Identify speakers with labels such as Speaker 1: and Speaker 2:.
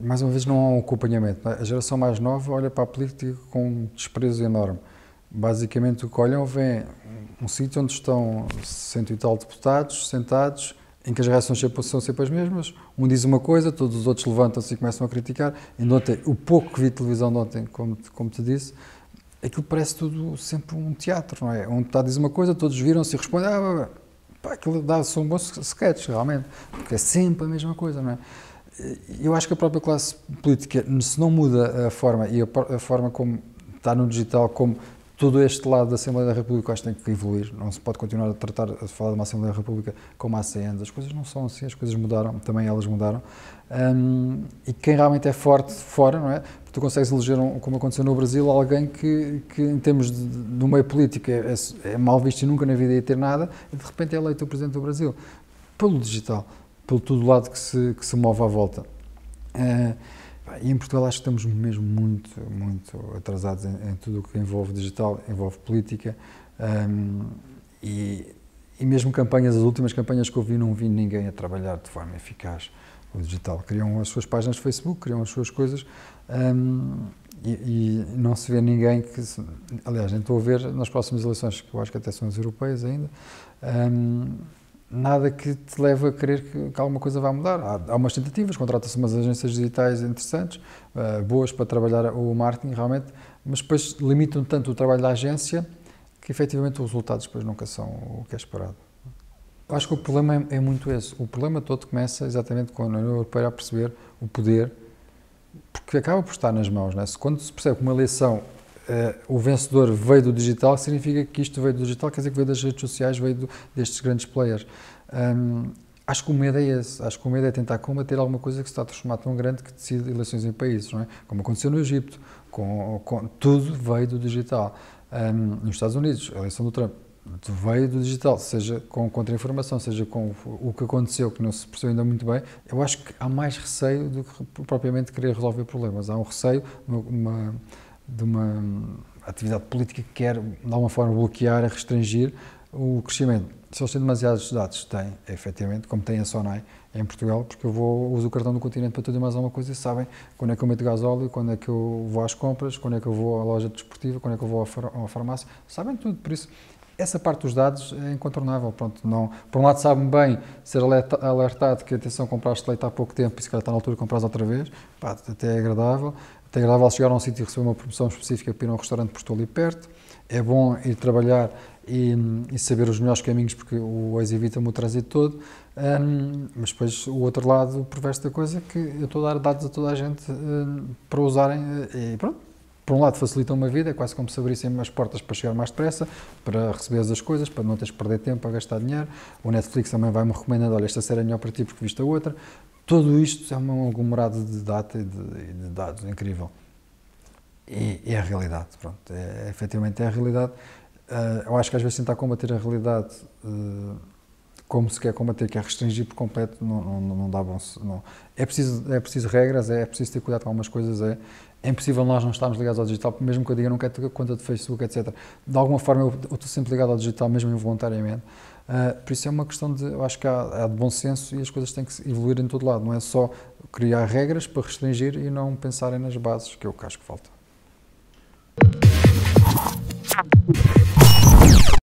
Speaker 1: Mais uma vez, não há um acompanhamento. É? A geração mais nova olha para a política com um desprezo enorme. Basicamente, o que olham vem um sítio onde estão cento e tal deputados sentados, em que as reações são sempre as mesmas. Um diz uma coisa, todos os outros levantam-se e começam a criticar. E ontem, o pouco que vi de televisão de ontem, como, como te disse, aquilo parece tudo sempre um teatro, não é? Um deputado diz uma coisa, todos viram-se e respondem. Ah, pá, aquilo dá-se um bom sketch, realmente, porque é sempre a mesma coisa, não é? Eh, eu acho que a própria classe política, se não muda a forma e a, a forma como está no digital, como todo este lado da Assembleia da República, acho que tem que evoluir. Não se pode continuar a tratar, a falar de uma Assembleia da República como a ACN. As coisas não são assim, as coisas mudaram, também elas mudaram. Um, e quem realmente é forte fora, não é? Porque tu consegues eleger, um, como aconteceu no Brasil, alguém que, que em termos de, do meio político, é, é, mal visto e nunca na vida ia ter nada, e de repente é eleito o Presidente do Brasil. Pelo digital pelo todo lado que se, que se move à volta. Uh, e em Portugal acho que estamos mesmo muito, muito atrasados em, em tudo o que envolve digital, envolve política um, e, e mesmo campanhas, as últimas campanhas que eu vi, não vi ninguém a trabalhar de forma eficaz o digital. Criam as suas páginas de Facebook, criam as suas coisas um, e, e, não se vê ninguém que. Se, aliás, nem estou a ver nas próximas eleições, que eu acho que até são as europeias ainda, um, nada que te leve a crer que, que alguma coisa vai mudar. Há, há umas tentativas, contrata-se umas agências digitais interessantes, uh, boas para trabalhar o marketing realmente, mas depois limitam tanto o trabalho da agência que efetivamente os resultados depois nunca são o que é esperado. Acho que o problema é, é muito esse. O problema todo começa exatamente quando a União Europeia a perceber o poder, porque acaba por estar nas mãos. Né? Se quando se percebe que uma eleição uh, o vencedor veio do digital, significa que isto veio do digital, quer dizer que veio das redes sociais, veio do, destes grandes players. Um, acho que o medo é esse. Acho que o medo é tentar combater alguma coisa que se está a transformar tão grande que decide eleições em países, não é? Como aconteceu no Egito, com, com tudo veio do digital. Um, nos Estados Unidos, a eleição do Trump veio do digital, seja com contra-informação, seja com o que aconteceu, que não se percebeu ainda muito bem, eu acho que há mais receio do que propriamente querer resolver problemas. Há um receio, uma, uma de uma atividade política que quer, de alguma forma, bloquear, restringir o crescimento. Se eles têm demasiados dados, têm, efetivamente, como tem a SONAI em Portugal, porque eu vou, uso o cartão do continente para tudo e mais alguma coisa e sabem quando é que eu meto gasóleo, quando é que eu vou às compras, quando é que eu vou à loja desportiva, quando é que eu vou à, farmácia, sabem tudo, por isso essa parte dos dados é incontornável. Pronto, não, por um lado, sabe-me bem ser alertado que, atenção, compraste leite há pouco tempo e se calhar está na altura de comprar outra vez. Pá, até é agradável. Até é agradável chegar a um sítio e receber uma promoção específica para ir a um restaurante por estou ali perto. É bom ir trabalhar e, e, saber os melhores caminhos, porque o Waze evita-me o trânsito todo. Um, mas depois o outro lado perverso da coisa é que eu estou a dar dados a toda a gente um, para usarem eh, e pronto, por um lado facilitam-me a vida, é quase como se abrissem as portas para chegar mais depressa, para receber as coisas, para não teres de perder tempo a gastar dinheiro. O Netflix também vai-me recomendando, olha, esta série é melhor para ti porque viste a outra. Tudo isto é um aglomerado de data e de, de dados, incrível. E, é a realidade, pronto, é, é, efetivamente é a realidade. Uh, eu acho que às vezes tentar combater a realidade... Uh, como se quer combater, que restringir por completo, não, não, não dá bom. Não. É, preciso, é preciso regras, é, é preciso ter cuidado com algumas coisas, é, é impossível nós não estarmos ligados ao digital, mesmo que eu diga não quero ter conta de Facebook, etc. De alguma forma eu, eu estou sempre ligado ao digital, mesmo involuntariamente. Uh, por isso é uma questão de, eu acho que há, há, de bom senso e as coisas têm que evoluir em todo lado, não é só criar regras para restringir e não pensarem nas bases, que é o que acho que falta.